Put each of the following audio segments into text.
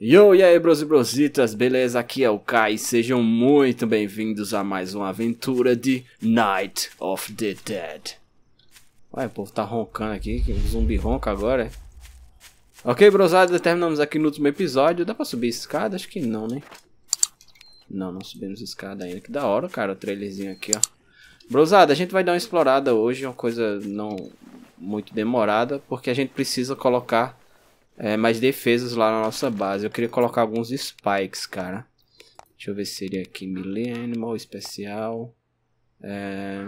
Yo, e aí, bros e brositas, beleza? Aqui é o Kai e sejam muito bem-vindos a mais uma aventura de Night of the Dead. Ué, o povo tá roncando aqui, que zumbi ronca agora, é? Ok, brosada, terminamos aqui no último episódio. Dá pra subir escada? Acho que não, né? Não, não subimos escada ainda. Que da hora, cara, o trailerzinho aqui, ó. Brosada, a gente vai dar uma explorada hoje, uma coisa não muito demorada, porque a gente precisa colocar é, mais defesas lá na nossa base. Eu queria colocar alguns spikes, cara. Deixa eu ver se seria aqui melee animal, especial. É...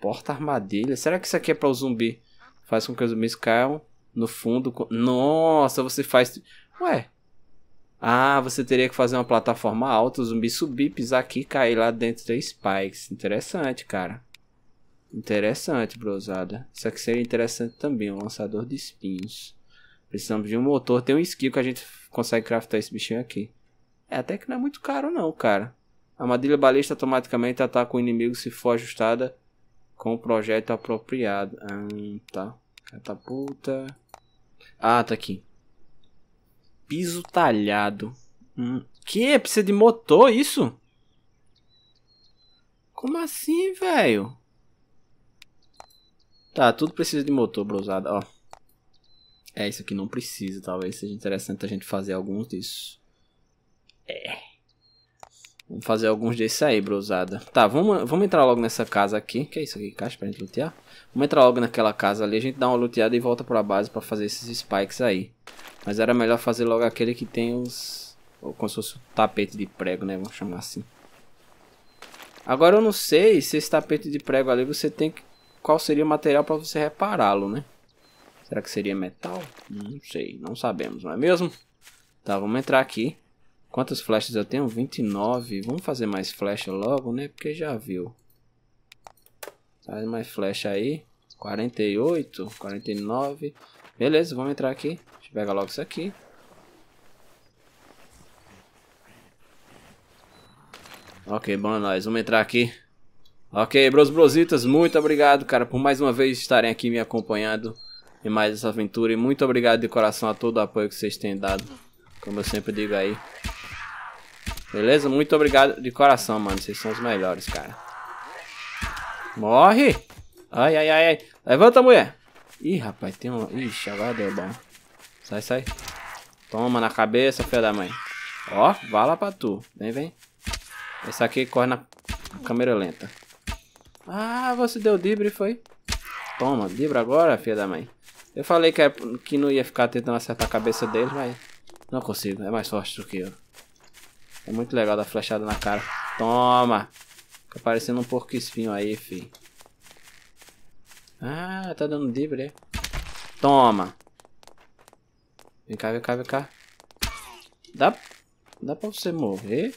Porta armadilha. Será que isso aqui é para o zumbi? Faz com que os zumbis caiam no fundo. Nossa, você faz... Ué. Ah, você teria que fazer uma plataforma alta, o zumbi subir, pisar aqui e cair lá dentro da Spikes. Interessante, cara. Interessante, brosada. Isso aqui seria interessante também, um lançador de espinhos. Precisamos de um motor. Tem um skill que a gente consegue craftar esse bichinho aqui. É, até que não é muito caro não, cara. A armadilha balista automaticamente ataca o inimigo se for ajustada com o projeto apropriado. Ah, tá. Catapulta. Ah, tá aqui. Piso talhado. Hum. Que? Precisa de motor isso? Como assim, velho? Tá, tudo precisa de motor, brusada ó. É, isso aqui não precisa, talvez seja interessante a gente fazer alguns disso. É. Vamos fazer alguns desses aí, brosada. Tá, vamos, vamos entrar logo nessa casa aqui. Que é isso aqui? Caixa pra gente lutear? Vamos entrar logo naquela casa ali. A gente dá uma luteada e volta pra base pra fazer esses spikes aí. Mas era melhor fazer logo aquele que tem os... Ou como se fosse tapete de prego, né? Vamos chamar assim. Agora eu não sei se esse tapete de prego ali você tem que... Qual seria o material pra você repará-lo, né? Será que seria metal? Não sei, não sabemos, não é mesmo? Tá, vamos entrar aqui. Quantas flechas eu tenho? 29. Vamos fazer mais flecha logo, né? Porque já viu. Faz mais flecha aí. 48, 49. Beleza, vamos entrar aqui. Deixa eu pegar logo isso aqui. Ok, bom é nós. Vamos entrar aqui. Ok, bros brositas, muito obrigado, cara, por mais uma vez estarem aqui me acompanhando em mais essa aventura. E muito obrigado de coração a todo o apoio que vocês têm dado. Como eu sempre digo aí. Beleza? Muito obrigado de coração, mano. Vocês são os melhores, cara. Morre! Ai, ai, ai, ai. Levanta, mulher! Ih, rapaz, tem um... Ixi, agora deu bom. Sai, sai. Toma na cabeça, filha da mãe. Ó, vala pra tu. Vem, vem. Esse aqui corre na câmera lenta. Ah, você deu dibre, foi? Toma, libra agora, filha da mãe. Eu falei que, é, que não ia ficar tentando acertar a cabeça deles, mas não consigo. É mais forte do que eu. É muito legal dar flechada na cara. Toma! Fica parecendo um porco espinho aí, fi. Ah, tá dando dibre. É? Toma! Vem cá, vem cá, vem cá. Dá, dá pra você morrer?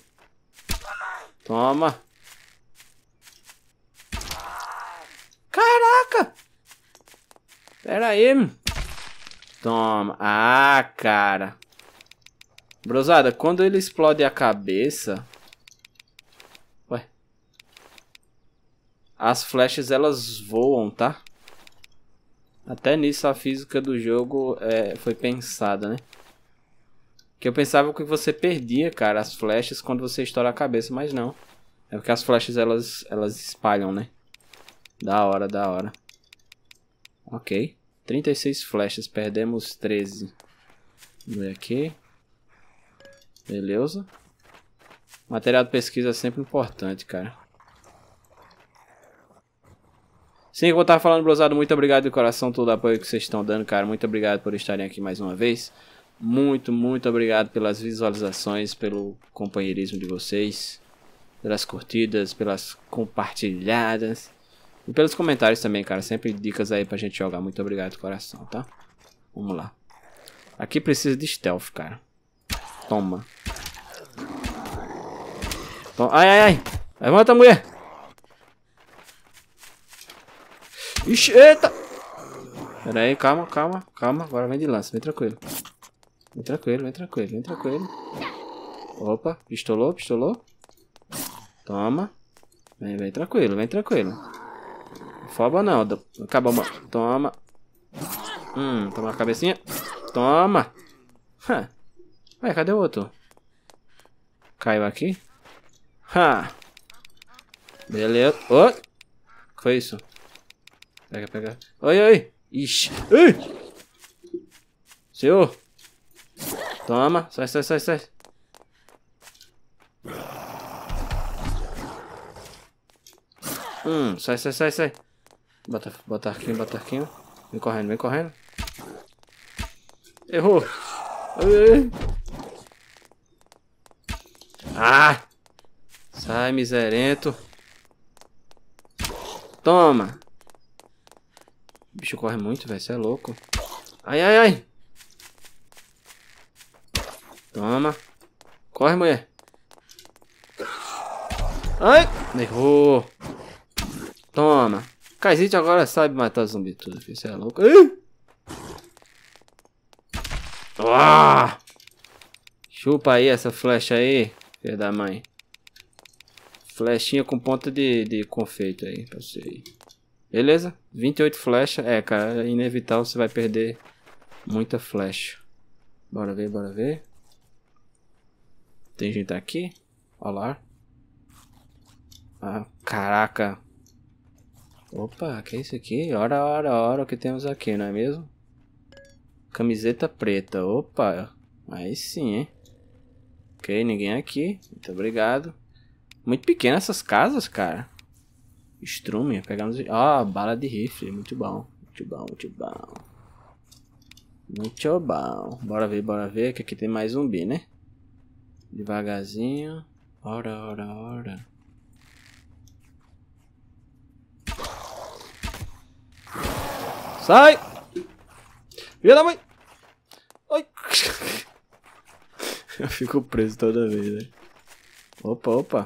Toma! Pera aí. Toma. Ah, cara. Brosada, quando ele explode a cabeça... Ué. As flechas, elas voam, tá? Até nisso a física do jogo é, foi pensada, né? Que eu pensava que você perdia, cara, as flechas quando você estoura a cabeça, mas não. É porque as flechas, elas, elas espalham, né? Da hora, da hora. Ok. 36 flechas, perdemos 13. ver aqui. Beleza. Material de pesquisa é sempre importante, cara. Sim, como eu tava falando, Blosado, muito obrigado de coração todo o apoio que vocês estão dando, cara. Muito obrigado por estarem aqui mais uma vez. Muito, muito obrigado pelas visualizações, pelo companheirismo de vocês, pelas curtidas, pelas compartilhadas. E pelos comentários também, cara. Sempre dicas aí pra gente jogar. Muito obrigado, coração, tá? Vamos lá. Aqui precisa de stealth, cara. Toma. Toma. Ai, ai, ai. Levanta, mulher. Ixi, eita. Pera aí, calma, calma, calma. Agora vem de lança, vem tranquilo. Vem tranquilo, vem tranquilo, vem tranquilo. Opa, pistolou, pistolou. Toma. Vem, vem tranquilo, vem tranquilo. Foba não. Acabou, mano. Toma. Hum, toma a cabecinha. Toma. Ha. Ué, cadê o outro? Caiu aqui. Ha. Beleza. Oh. foi isso? Pega, pega. Oi, oi. Ixi. Ei. Senhor. Toma. Sai, sai, sai, sai. Hum, sai, sai, sai, sai. Bota, bota arquinho, bota arquinho. Vem correndo, vem correndo. Errou. Ah! Sai, miserento. Toma. O bicho corre muito, velho. Você é louco. Ai, ai, ai. Toma. Corre, mulher. Ai! Errou. Toma. Kaizit agora sabe matar zumbi tudo, isso Você é louco. Ah! Chupa aí essa flecha aí, filho da mãe. Flechinha com ponta de, de confeito aí, passei. Beleza? 28 flechas. É, cara, é inevitável você vai perder muita flecha. Bora ver, bora ver. Tem gente aqui? Olha lá. Ah, caraca. Opa, que é isso aqui? Ora, ora, ora, o que temos aqui, não é mesmo? Camiseta preta, opa, aí sim, hein? Ok, ninguém aqui, muito obrigado. Muito pequena essas casas, cara. Strume, pegamos... Ó, oh, bala de rifle, muito bom, muito bom, muito bom. Muito bom. Bora ver, bora ver, que aqui tem mais zumbi, né? Devagarzinho. Ora, ora, ora. Sai! Filha da mãe! Ai! Eu fico preso toda vez, velho. Né? Opa, opa.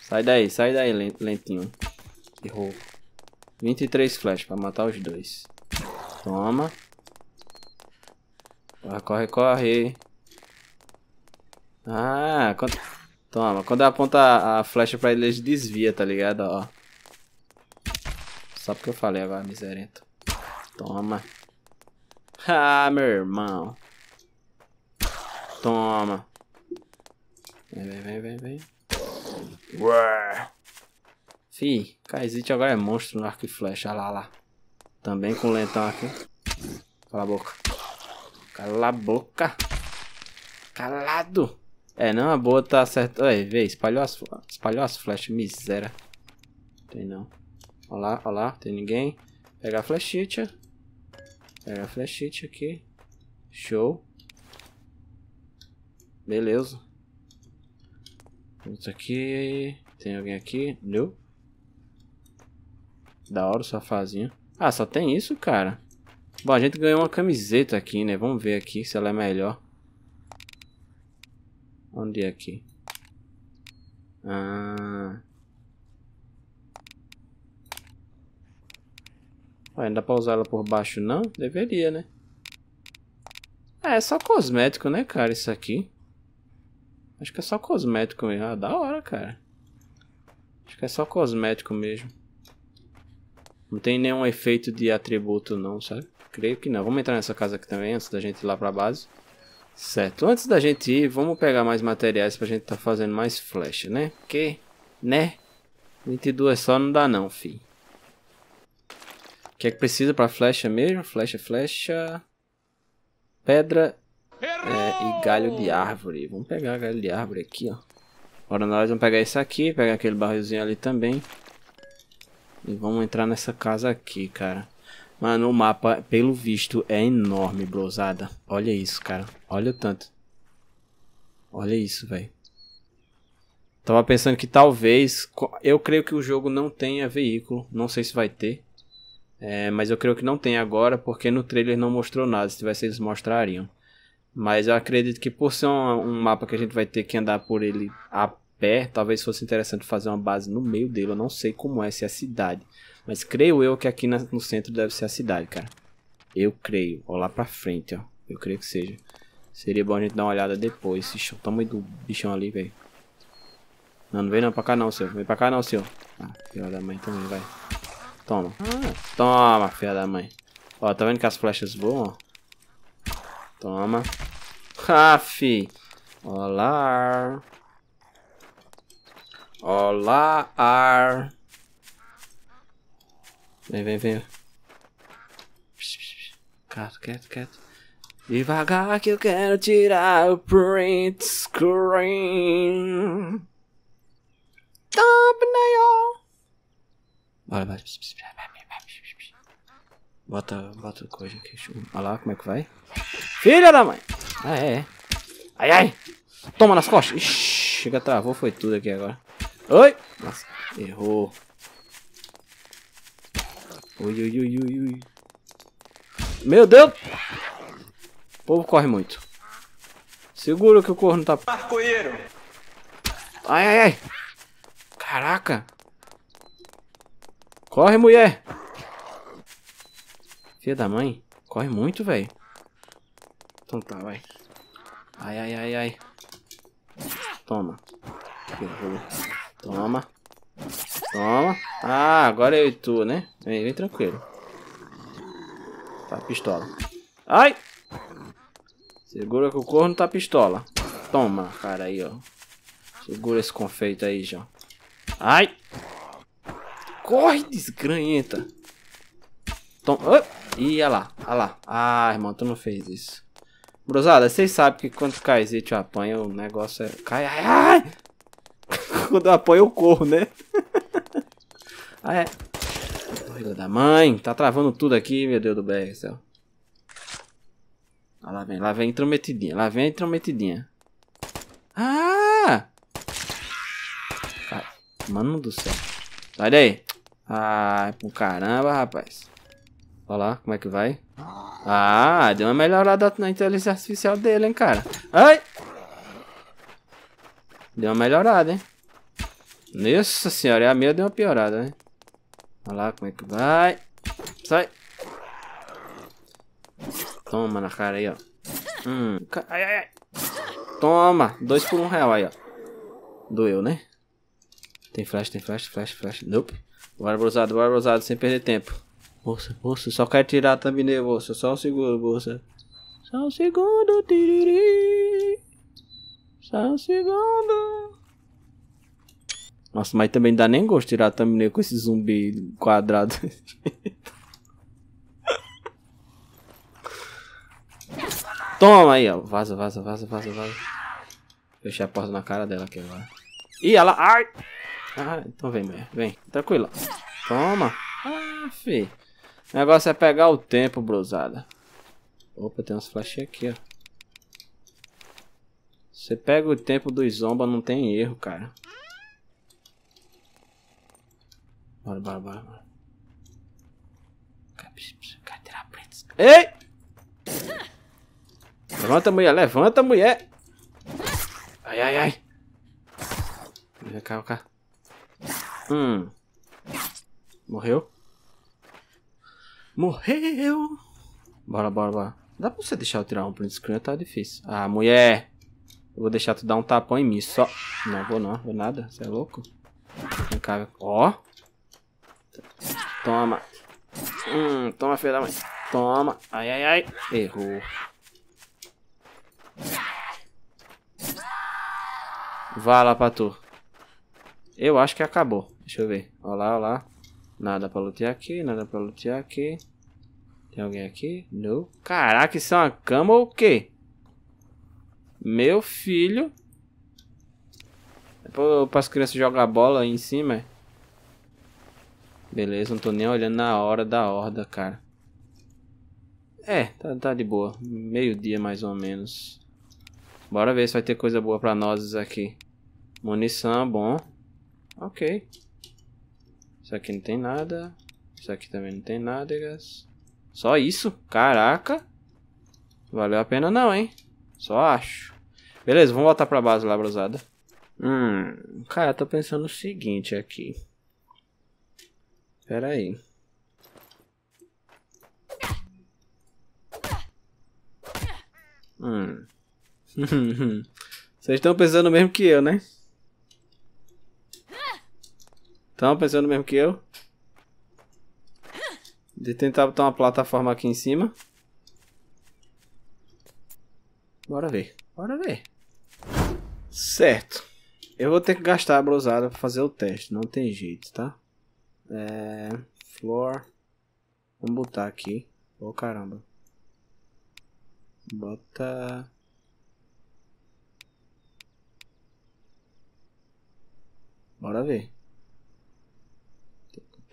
Sai daí, sai daí, lentinho. Errou. 23 flash pra matar os dois. Toma. Corre, corre, Ah, quando... Toma, quando aponta a, a flecha pra ele, ele desvia, tá ligado? Ó. Só porque eu falei agora, miserento. Toma. Ah, meu irmão. Toma. Vem, vem, vem, vem, vem. Ué. fih Kaizit agora é monstro no arco e flecha. Olha lá, lá. Também com lentão aqui. Cala a boca. Cala a boca. Calado. É, não, é a boa tá certa. Aí, vê, espalhou as, espalhou as flechas. Miséria. Tem não. Olha lá, olha lá. Tem ninguém. Pegar a flechinha, tia. Pegar é, a flechite aqui. Show. Beleza. Vamos aqui. Tem alguém aqui? Não. Da hora o safazinho. Ah, só tem isso, cara? Bom, a gente ganhou uma camiseta aqui, né? Vamos ver aqui se ela é melhor. Onde é aqui? Ah... Ué, não dá pra usar ela por baixo não? Deveria, né? É, é só cosmético, né, cara, isso aqui. Acho que é só cosmético mesmo. Ah, da hora, cara. Acho que é só cosmético mesmo. Não tem nenhum efeito de atributo não, sabe? Creio que não. Vamos entrar nessa casa aqui também, antes da gente ir lá pra base. Certo, antes da gente ir, vamos pegar mais materiais pra gente tá fazendo mais flecha, né? Porque, né? 22 só não dá não, fi. O que é que precisa pra flecha mesmo? Flecha, flecha. Pedra é, e galho de árvore. Vamos pegar galho de árvore aqui, ó. Agora nós vamos pegar isso aqui, pegar aquele barrilzinho ali também. E vamos entrar nessa casa aqui, cara. Mano, o mapa, pelo visto, é enorme, brosada. Olha isso, cara. Olha o tanto. Olha isso, velho. Tava pensando que talvez... Eu creio que o jogo não tenha veículo. Não sei se vai ter. É, mas eu creio que não tem agora, porque no trailer não mostrou nada. Se tivesse, eles mostrariam. Mas eu acredito que por ser um, um mapa que a gente vai ter que andar por ele a pé, talvez fosse interessante fazer uma base no meio dele. Eu não sei como é, se é a cidade. Mas creio eu que aqui na, no centro deve ser a cidade, cara. Eu creio. Ó, lá pra frente, ó. Eu creio que seja. Seria bom a gente dar uma olhada depois. Ixi, o tamanho do bichão ali, velho. Não, não vem não pra cá não, seu. Vem pra cá não, seu. Ah, filha da mãe também, vai. Toma. toma, filha da mãe. Ó, tá vendo que as flechas voam, ó? Toma. Ah, fi. Olá. Olá, ar. Vem, vem, vem. Quieto, quieto, quieto. Devagar que eu quero tirar o print screen. Thumbnail. Bora, bora. Bota, bota coisa aqui. Olha lá como é que vai. Filha da mãe! Ah, é, é. Ai, ai! Toma nas costas! Ixi, chega, travou, foi tudo aqui agora. Oi! Nossa, errou. Ui, ui, ui, ui, ui. Meu Deus! O povo corre muito. Segura que o corno tá... Arcoeiro! Ai, ai, ai! Caraca! Corre, mulher! Filha da mãe. Corre muito, velho. Então tá, vai. Ai, ai, ai, ai. Toma. Toma. Toma. Ah, agora eu e tu, né? Vem, vem tranquilo. Tá, pistola. Ai! Segura que o corno tá pistola. Toma, cara, aí, ó. Segura esse confeito aí, já. Ai! Corre, desgranhenta. Tom... Ih, olha lá, olha lá. Ah, irmão, tu não fez isso. Brosada, vocês sabem que quando o Kaizete apanha, o negócio é... Cai, ai, ai! quando eu apanho, eu corro, né? ah, é. Doida da mãe. Tá travando tudo aqui, meu Deus do céu. Ah, lá vem, lá vem intrometidinha. Lá vem intrometidinha. Ah! mano do céu. Sai daí. Ah, pro caramba, rapaz. Olha lá, como é que vai? Ah, deu uma melhorada na inteligência artificial dele, hein, cara. Ai! Deu uma melhorada, hein? Nossa senhora, a minha deu uma piorada, né? Olha lá como é que vai. Sai. Toma na cara aí, ó. Hum. Ai, ai, ai. Toma. Dois por um real aí, ó. Doeu, né? Tem flash, tem flash, flash, flash. Nope. Bora, brusado, bora, brusado, sem perder tempo. Moça, moça, só quer tirar a thumbnail, moça. Só um segundo, moça. Só um segundo, tiriri. Só um segundo. Nossa, mas também não dá nem gosto tirar a thumbnail com esse zumbi quadrado. Toma aí, ó. Vaza, vaza, vaza, vaza, vaza. Fechei a porta na cara dela aqui agora. Ih, ela... Ai! Ah, então vem, Vem. Tranquilo. Toma. Ah, fi. O negócio é pegar o tempo, brosada. Opa, tem umas flechinhas aqui, ó. Você pega o tempo dos zomba, não tem erro, cara. Bora, bora, bora, bora. Ei! Levanta, mulher, levanta, mulher! Ai, ai, ai. Vem cá, vem cá. Hum. Morreu? Morreu! Bora, bora, bora. Dá pra você deixar eu tirar um print screen? Tá difícil. Ah, mulher! Eu vou deixar tu dar um tapão em mim, só. Não, vou não, vou nada. Você é louco? Vem cá, ó. Toma. Hum, toma, filha da mãe. Toma. Ai, ai, ai. Errou. Vá lá pra tu. Eu acho que acabou. Deixa eu ver. Olha lá, olha lá. Nada pra lutear aqui, nada pra lutear aqui. Tem alguém aqui? Não. Caraca, isso é uma cama ou o quê? Meu filho. É pra, pra as crianças jogar bola aí em cima. Beleza, não tô nem olhando na hora da horda, cara. É, tá, tá de boa. Meio dia mais ou menos. Bora ver se vai ter coisa boa pra nós aqui. Munição, bom. Ok. Isso aqui não tem nada. Isso aqui também não tem nada. Só isso? Caraca. Valeu a pena não, hein? Só acho. Beleza, vamos voltar pra base lá, brusada. Hum, cara, eu tô pensando o seguinte aqui. Pera aí. Hum. Vocês estão pensando mesmo que eu, né? Estão pensando mesmo que eu? De tentar botar uma plataforma aqui em cima. Bora ver. Bora ver. Certo. Eu vou ter que gastar a brosada para fazer o teste. Não tem jeito, tá? É... Floor. Vamos botar aqui. Ô oh, caramba. Bota... Bora ver.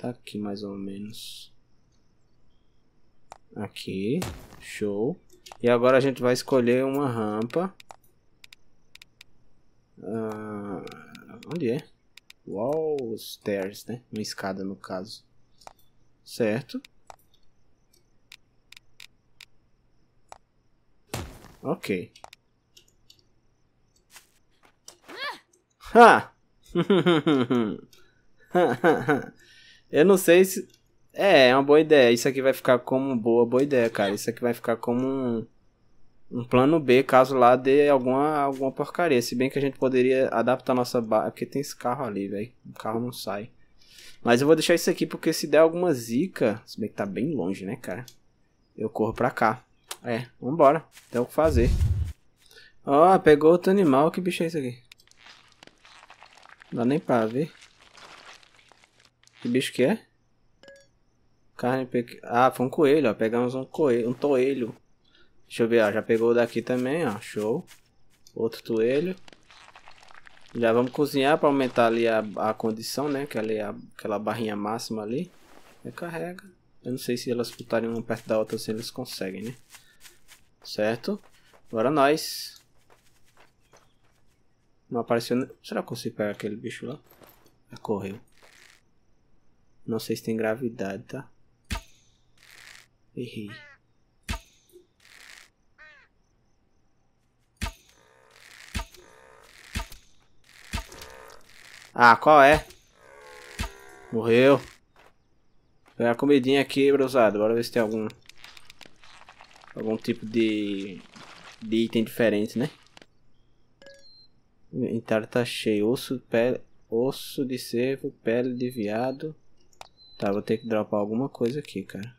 Tá aqui mais ou menos. Aqui. Show. E agora a gente vai escolher uma rampa. Ah, onde é? Wall stairs, né? Uma escada, no caso. Certo. Ok. ha Eu não sei se. É, é uma boa ideia. Isso aqui vai ficar como boa, boa ideia, cara. Isso aqui vai ficar como um, um plano B, caso lá dê alguma, alguma porcaria. Se bem que a gente poderia adaptar nossa barra. É porque tem esse carro ali, velho. O carro não sai. Mas eu vou deixar isso aqui porque se der alguma zica. Se bem que tá bem longe, né, cara? Eu corro pra cá. É, vambora. Tem o que fazer. Ó, oh, pegou outro animal. Que bicho é esse aqui? Não dá nem pra ver. Que bicho que é? Carne pequena. Ah, foi um coelho, ó. Pegamos um coelho, um toelho. Deixa eu ver, ó. Já pegou daqui também, ó. Show. Outro toelho. Já vamos cozinhar para aumentar ali a, a condição, né? Que ali é a, aquela barrinha máxima ali. Recarrega. Eu não sei se elas putarem uma perto da outra, se eles conseguem, né? Certo? Agora nós. Não apareceu. Será que eu consigo pegar aquele bicho lá? Já correu. Não sei se tem gravidade, tá? Errei. Ah, qual é? Morreu. Vou a comidinha aqui, brusado. Bora ver se tem algum... Algum tipo de... De item diferente, né? O inventário tá cheio. Osso, pele... Osso de cervo, pele de viado... Tá, vou ter que dropar alguma coisa aqui, cara.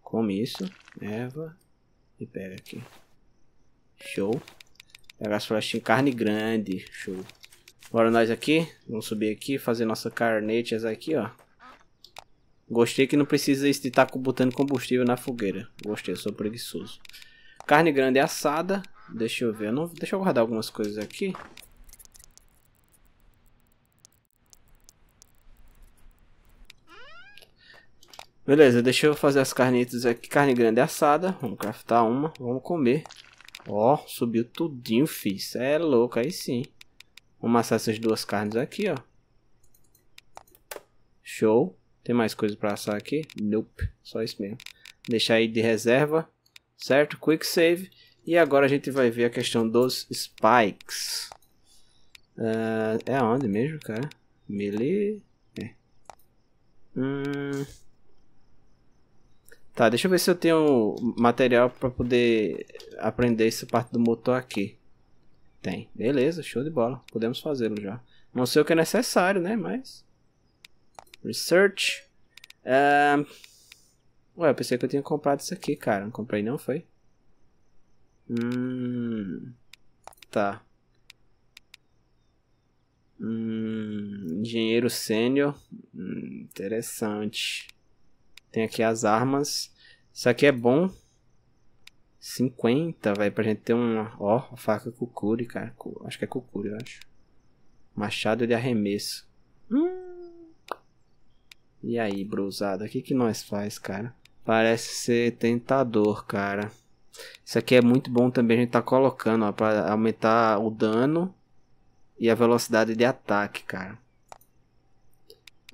Come isso. Erva. E pega aqui. Show. Pega as flechinhas. Carne grande. Show. Bora nós aqui. Vamos subir aqui. Fazer nossa carnetas aqui, ó. Gostei que não precisa estar tá botando combustível na fogueira. Gostei, eu sou preguiçoso. Carne grande assada. Deixa eu ver. Eu não, deixa eu guardar algumas coisas aqui. Beleza, deixa eu fazer as carnitas aqui. Carne grande assada. Vamos craftar uma. Vamos comer. Ó, subiu tudinho, fi. Cê é louco, aí sim. Vamos assar essas duas carnes aqui, ó. Show. Tem mais coisa pra assar aqui? Nope. Só isso mesmo. Deixar aí de reserva. Certo? Quick save. E agora a gente vai ver a questão dos spikes. Uh, é onde mesmo, cara? Melee. É. Hum... Tá, deixa eu ver se eu tenho material para poder aprender essa parte do motor aqui. Tem. Beleza, show de bola. Podemos fazê-lo já. Não sei o que é necessário, né? Mas... Research. Um... Ué, eu pensei que eu tinha comprado isso aqui, cara. Não comprei não, foi? Hum... Tá. Hum... Engenheiro sênior. Hum, interessante. Tem aqui as armas. Isso aqui é bom. 50, velho, pra gente ter uma... Ó, oh, faca Kukuri, cara. Acho que é Kukuri, eu acho. Machado de arremesso. Hum. E aí, brusada, o que que nós faz, cara? Parece ser tentador, cara. Isso aqui é muito bom também, a gente tá colocando, ó, pra aumentar o dano e a velocidade de ataque, cara.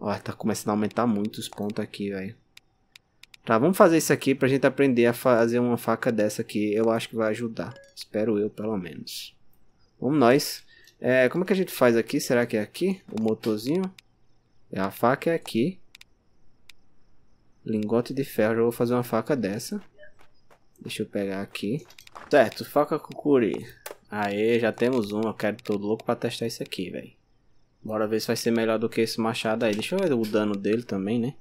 Ó, tá começando a aumentar muito os pontos aqui, velho. Tá, vamos fazer isso aqui pra gente aprender a fazer uma faca dessa aqui. Eu acho que vai ajudar. Espero eu, pelo menos. Vamos nós. É, como é que a gente faz aqui? Será que é aqui? O motorzinho? É, a faca é aqui. Lingote de ferro. Eu vou fazer uma faca dessa. Deixa eu pegar aqui. Certo, faca cucuri. Aê, já temos uma. Eu quero, todo louco pra testar isso aqui, velho. Bora ver se vai ser melhor do que esse machado aí. Deixa eu ver o dano dele também, né?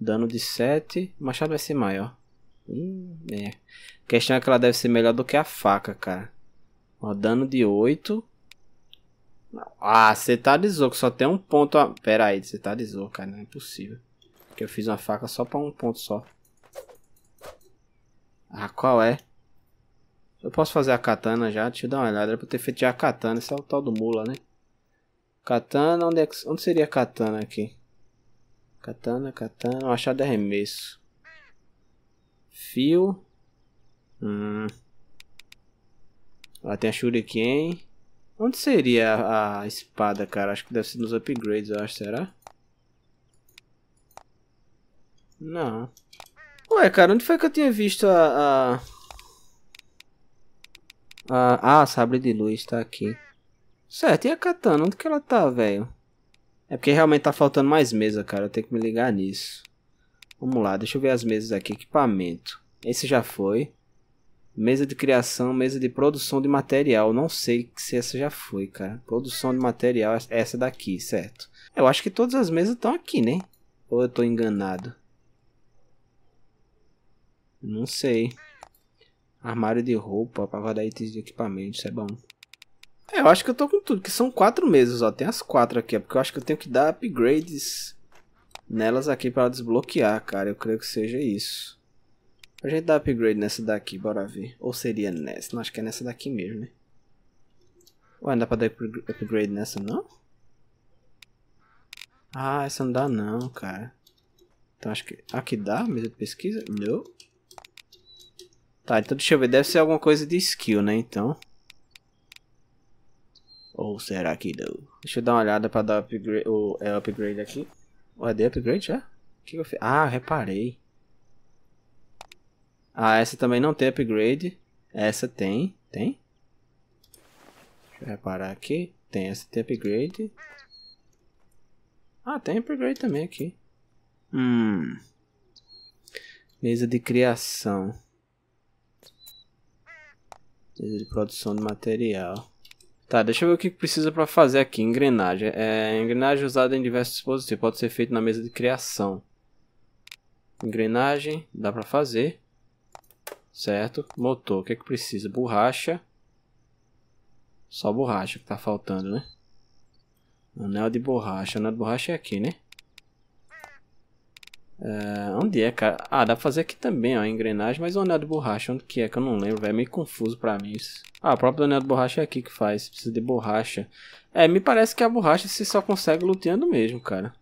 Dano de 7. Machado vai ser maior. Hum, é. A questão é que ela deve ser melhor do que a faca, cara. Ó, dano de 8. Ah, você tá de zoco, só tem um ponto a... Pera aí, você tá de zoco, cara, não é possível. Que eu fiz uma faca só pra um ponto só. Ah, qual é? Eu posso fazer a katana já? Deixa eu dar uma olhada, era pra eu ter feito já a katana, esse é o tal do mula, né? Katana, onde, é que... onde seria a katana aqui? Katana, katana. O achado de arremesso. Fio. Hum. Lá tem a Shuriken. Onde seria a, a espada, cara? Acho que deve ser nos upgrades, eu acho. Será? Não. Ué, cara, onde foi que eu tinha visto a... a... a... Ah, a sabre de luz tá aqui. Certo, e a katana? Onde que ela tá, velho? É porque realmente tá faltando mais mesa, cara. Eu tenho que me ligar nisso. Vamos lá, deixa eu ver as mesas aqui. Equipamento. Esse já foi. Mesa de criação, mesa de produção de material. Não sei se essa já foi, cara. Produção de material, essa daqui, certo? Eu acho que todas as mesas estão aqui, né? Ou eu tô enganado? Não sei. Armário de roupa para guardar itens de equipamento, isso é bom. É, eu acho que eu tô com tudo, que são quatro mesas, ó. Tem as quatro aqui, é porque eu acho que eu tenho que dar upgrades nelas aqui para desbloquear, cara. Eu creio que seja isso. A gente dá upgrade nessa daqui, bora ver. Ou seria nessa? Não, acho que é nessa daqui mesmo, né? Ué, não dá pra dar upgrade nessa, não? Ah, essa não dá não, cara. Então acho que... Aqui dá? Mesa de pesquisa? Não. Tá, então deixa eu ver. Deve ser alguma coisa de skill, né? Então... Ou será que não? Deixa eu dar uma olhada pra dar upgrade, o é upgrade aqui. Ué, dei upgrade já? É? que, eu fiz? Ah, reparei. Ah, essa também não tem upgrade. Essa tem. Tem? Deixa eu reparar aqui. Tem essa tem upgrade. Ah, tem upgrade também aqui. Hum. Mesa de criação. Mesa de produção de material. Tá, deixa eu ver o que precisa para fazer aqui. Engrenagem. É, engrenagem usada em diversos dispositivos. Pode ser feito na mesa de criação. Engrenagem, dá para fazer. Certo. Motor, o que é que precisa? Borracha. Só borracha que tá faltando, né? Anel de borracha. Anel de borracha é aqui, né? Uh, onde é, cara? Ah, dá pra fazer aqui também, ó. Engrenagem, mas o anel de borracha. Onde que é? Que eu não lembro, velho. É meio confuso pra mim isso. Ah, o próprio anel de borracha é aqui que faz. Precisa de borracha. É, me parece que a borracha você só consegue luteando mesmo, cara.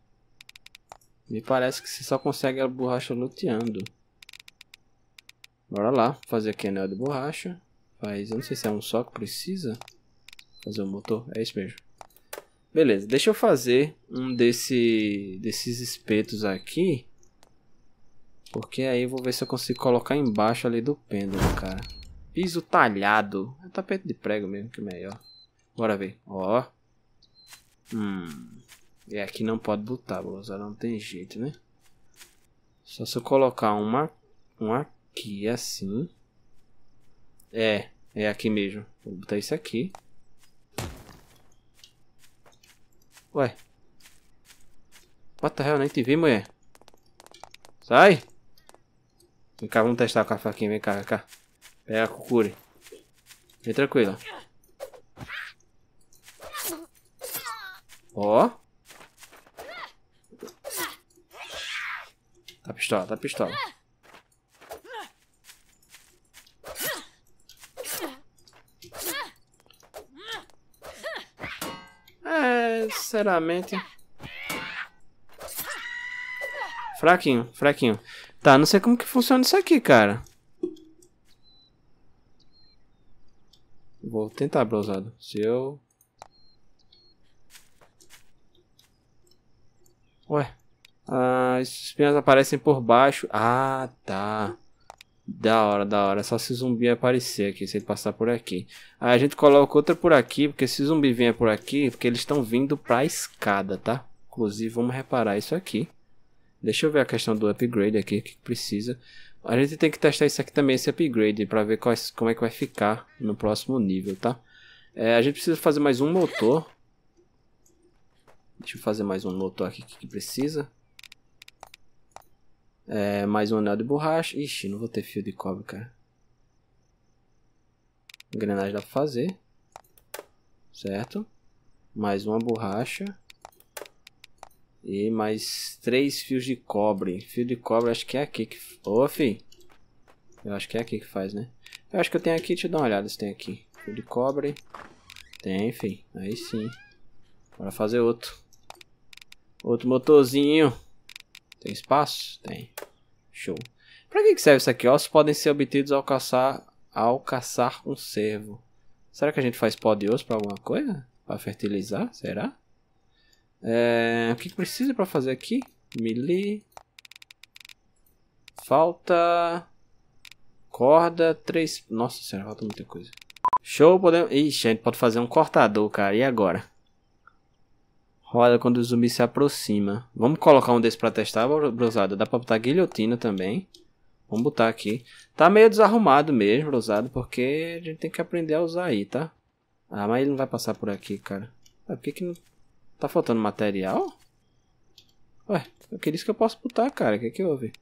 Me parece que você só consegue a borracha luteando. Bora lá. Fazer aqui anel de borracha. Faz, eu não sei se é um só que precisa. Fazer um motor. É isso mesmo. Beleza, deixa eu fazer um desse, desses espetos aqui. Porque aí eu vou ver se eu consigo colocar embaixo ali do pêndulo, cara. Piso talhado. É tapete de prego mesmo, que é melhor. Bora ver. Ó. Hum. E aqui não pode botar, vou não tem jeito, né? Só se eu colocar uma, uma aqui, assim. É, é aqui mesmo. Vou botar isso aqui. Ué. What the hell, nem te vi, mulher. Sai! Vem cá, vamos testar com a faquinha. Vem cá, vem cá. Pega a cucure. Vem tranquilo. Ó. Tá pistola, tá pistola. É, sinceramente... Fraquinho, fraquinho. Tá, não sei como que funciona isso aqui, cara. Vou tentar, brosado. Se eu... Ué. Ah, as espinhas aparecem por baixo. Ah, tá. Da hora, da hora. É só se zumbi aparecer aqui, se ele passar por aqui. Aí a gente coloca outra por aqui, porque se zumbi vier por aqui, porque eles estão vindo pra escada, tá? Inclusive, vamos reparar isso aqui. Deixa eu ver a questão do upgrade aqui, o que precisa. A gente tem que testar isso aqui também, esse upgrade, para ver quais, como é que vai ficar no próximo nível, tá? É, a gente precisa fazer mais um motor. Deixa eu fazer mais um motor aqui que precisa. É, mais um anel de borracha. Ixi, não vou ter fio de cobre, cara. Engrenagem dá pra fazer. Certo? Mais uma borracha. E mais três fios de cobre. Fio de cobre acho que é aqui que... Ô, fi. Eu acho que é aqui que faz, né? Eu acho que eu tenho aqui, deixa eu dar uma olhada se tem aqui. Fio de cobre. Tem, fi. Aí sim. Bora fazer outro. Outro motorzinho. Tem espaço? Tem. Show. Pra que, serve isso aqui? Ossos podem ser obtidos ao caçar, ao caçar um cervo. Será que a gente faz pó de osso pra alguma coisa? Pra fertilizar? Será? É, o que, precisa para fazer aqui? Melee. Falta. Corda, três. Nossa senhora, falta muita coisa. Show, podemos. Ixi, a gente pode fazer um cortador, cara. E agora? Roda quando o zumbi se aproxima. Vamos colocar um desse pra testar, brosada. Dá pra botar guilhotina também. Vamos botar aqui. Tá meio desarrumado mesmo, brosado, porque a gente tem que aprender a usar aí, tá? Ah, mas ele não vai passar por aqui, cara. Ah, por que que não... Tá faltando material? Ué, eu queria isso que eu posso botar, cara. O que é que houve?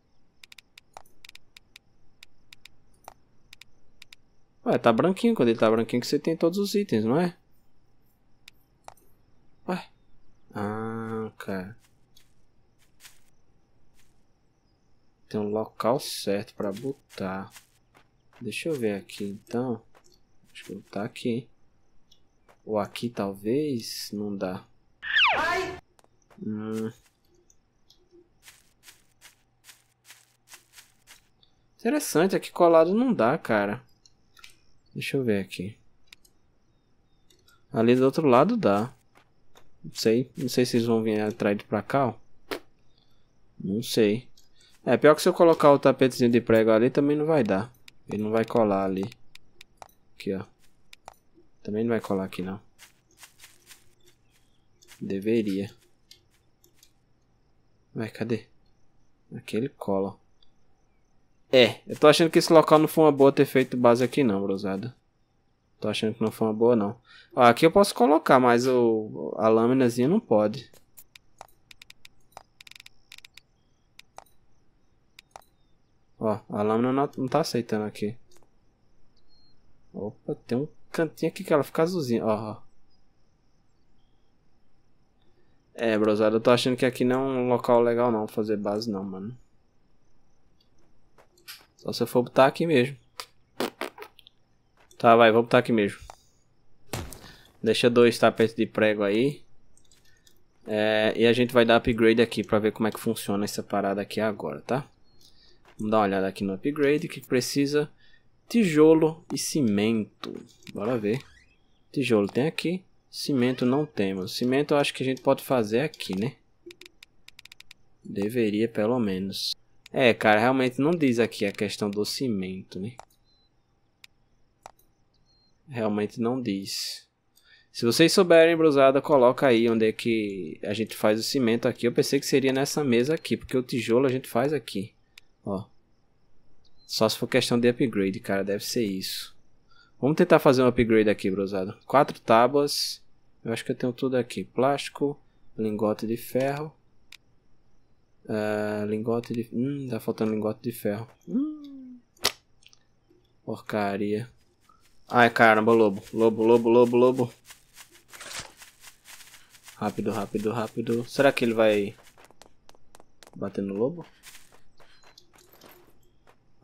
Ué, tá branquinho. Quando ele tá branquinho que você tem todos os itens, não é? Ué. Ah, cara. Tem um local certo pra botar. Deixa eu ver aqui, então. Acho que eu vou botar aqui. Ou aqui, talvez. Não dá. Ai! Hum. Interessante, aqui colado não dá, cara. Deixa eu ver aqui. Ali do outro lado dá. Não sei, não sei se eles vão vir atrás de pra cá, ó. Não sei. É, pior que se eu colocar o tapetezinho de prego ali, também não vai dar. Ele não vai colar ali. Aqui, ó. Também não vai colar aqui, não. Deveria. Vai, cadê? Aqui ele cola. É, eu tô achando que esse local não foi uma boa ter feito base aqui não, brosada. Tô achando que não foi uma boa não. Ó, aqui eu posso colocar, mas o, a lâminazinha não pode. Ó, a lâmina não, não tá aceitando aqui. Opa, tem um cantinho aqui que ela fica azulzinha. Ó, ó. É, brosada, eu tô achando que aqui não é um local legal não, fazer base não, mano. Só se eu for botar aqui mesmo. Tá, vai, vou botar aqui mesmo. Deixa dois tapetes de prego aí. É, e a gente vai dar upgrade aqui pra ver como é que funciona essa parada aqui agora, tá? Vamos dar uma olhada aqui no upgrade, que precisa tijolo e cimento. Bora ver. Tijolo tem aqui. Cimento não temos. Cimento eu acho que a gente pode fazer aqui, né? Deveria, pelo menos. É, cara, realmente não diz aqui a questão do cimento, né? Realmente não diz. Se vocês souberem, brusada, coloca aí onde é que a gente faz o cimento aqui. Eu pensei que seria nessa mesa aqui, porque o tijolo a gente faz aqui. Ó. Só se for questão de upgrade, cara, deve ser isso. Vamos tentar fazer um upgrade aqui, brosado. Quatro tábuas. Eu acho que eu tenho tudo aqui. Plástico, lingote de ferro. Uh, lingote de... Hum, tá faltando lingote de ferro. Hum. Porcaria. Ai, caramba, lobo. Lobo, lobo, lobo, lobo. Rápido, rápido, rápido. Será que ele vai... Bater no lobo?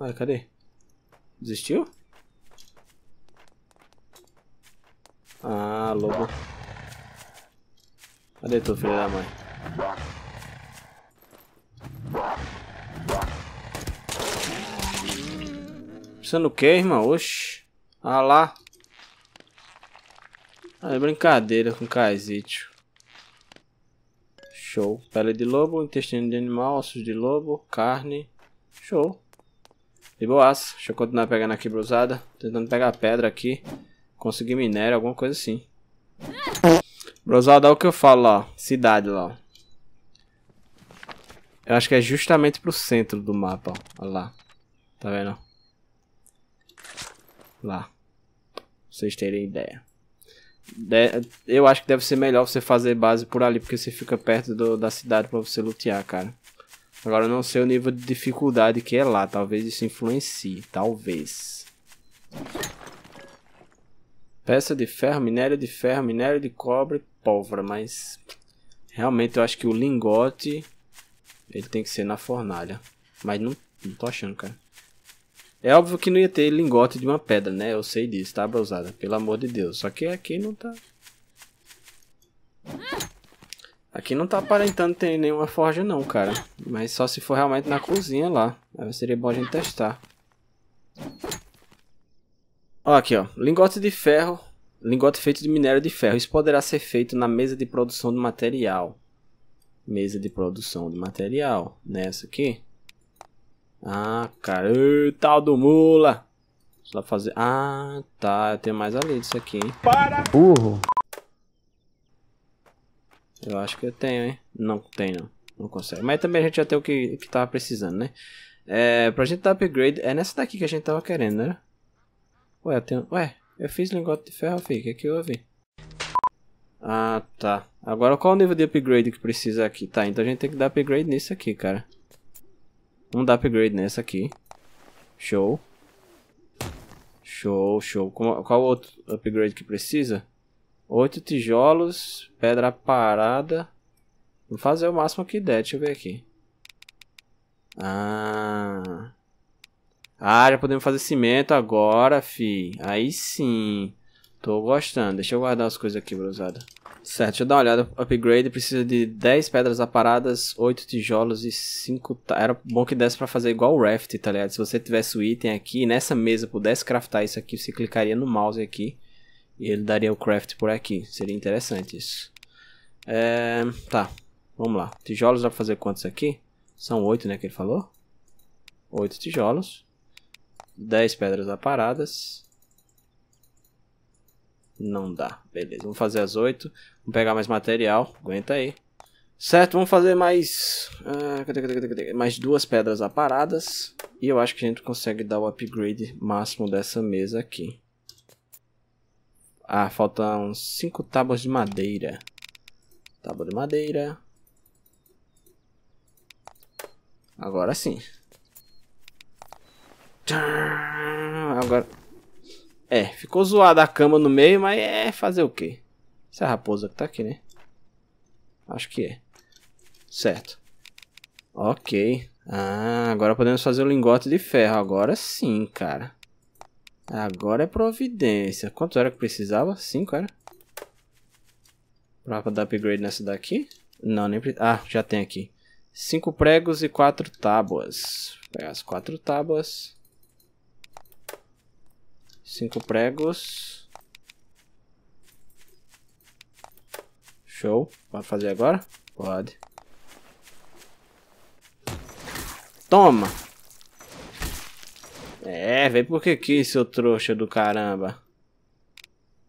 Ai, cadê? Desistiu? Ah, lobo. Cadê tu, filho da mãe? Pensando o que, irmão? Oxi. Ah lá. Ah, é brincadeira com Kaizitio. Show. Pele de lobo, intestino de animal, ossos de lobo, carne. Show. De boaça, Deixa eu continuar pegando aqui, brusada. Tentando pegar pedra aqui. Consegui minério, alguma coisa assim. Brosal, dá o que eu falo lá. Cidade lá. Eu acho que é justamente pro centro do mapa, ó. Olha lá. Tá vendo? Lá. Pra vocês terem ideia. De... eu acho que deve ser melhor você fazer base por ali, porque você fica perto do... da cidade pra você lutear, cara. Agora eu não sei o nível de dificuldade que é lá. Talvez isso influencie. Talvez. Peça de ferro, minério de ferro, minério de cobre, pólvora, mas realmente eu acho que o lingote ele tem que ser na fornalha. Mas não, não tô achando, cara. É óbvio que não ia ter lingote de uma pedra, né? Eu sei disso, tá, Brosada? Pelo amor de Deus. Só que aqui não tá... Aqui não tá aparentando ter nenhuma forja não, cara. Mas só se for realmente na cozinha lá. Aí seria bom a gente testar. Ó, aqui, ó. Lingote de ferro. Lingote feito de minério de ferro. Isso poderá ser feito na mesa de produção de material. Mesa de produção de material. Nessa aqui. Ah, cara. tal do mula. Só fazer. Ah, tá. Tem mais ali disso aqui, hein? Para! Burro! Eu acho que eu tenho, hein? Não tem, não. Não consegue. Mas também a gente já tem o que, que tava precisando, né? É, pra gente dar upgrade, é nessa daqui que a gente tava querendo, né? Ué, eu Ué, eu fiz lingote de ferro, fica. O é que houve? Ah, tá. Agora qual o nível de upgrade que precisa aqui? Tá, então a gente tem que dar upgrade nisso aqui, cara. Vamos dar upgrade nessa aqui. Show. Show, show. Qual outro upgrade que precisa? Oito tijolos, pedra parada. Vou fazer o máximo que der, deixa eu ver aqui. Ah... Ah, já podemos fazer cimento agora, fi. Aí sim. Tô gostando. Deixa eu guardar as coisas aqui, brusada. Certo, deixa eu dar uma olhada. Upgrade precisa de 10 pedras aparadas, 8 tijolos e 5... Era bom que desse pra fazer igual o Raft, tá ligado? Se você tivesse o item aqui nessa mesa pudesse craftar isso aqui, você clicaria no mouse aqui e ele daria o craft por aqui. Seria interessante isso. É... Tá, vamos lá. Tijolos dá pra fazer quantos aqui? São 8, né, que ele falou? 8 tijolos. 10 pedras aparadas. Não dá. Beleza, vamos fazer as 8. Vamos pegar mais material. Aguenta aí. Certo, vamos fazer mais... Uh, mais duas pedras aparadas. E eu acho que a gente consegue dar o upgrade máximo dessa mesa aqui. Ah, faltam 5 tábuas de madeira. Tábua de madeira. Agora sim. Agora. É, ficou zoada a cama no meio, mas é fazer o quê? Essa é a raposa que tá aqui, né? Acho que é. Certo. Ok. Ah, agora podemos fazer o lingote de ferro. Agora sim, cara. Agora é providência. Quanto era que precisava? cinco era? Pra dar upgrade nessa daqui? Não, nem precisa. Ah, já tem aqui. cinco pregos e quatro tábuas. Vou pegar as quatro tábuas. Cinco pregos. Show. Pode fazer agora? Pode. Toma! É, vem que aqui, seu trouxa do caramba.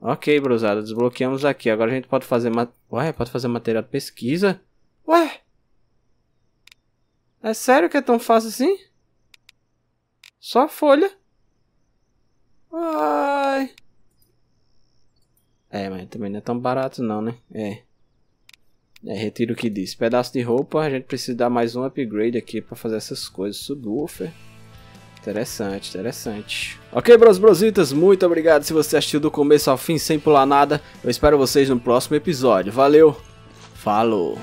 Ok, brusada, desbloqueamos aqui. Agora a gente pode fazer... Ma... Ué, pode fazer material de pesquisa? Ué? É sério que é tão fácil assim? Só folha? Ai. É, mas também não é tão barato não, né? É. É, retiro o que disse. Pedaço de roupa, a gente precisa dar mais um upgrade aqui para fazer essas coisas. Subwoofer. Interessante, interessante. Ok, bros, brositas, muito obrigado se você assistiu do começo ao fim sem pular nada. Eu espero vocês no próximo episódio. Valeu, falou!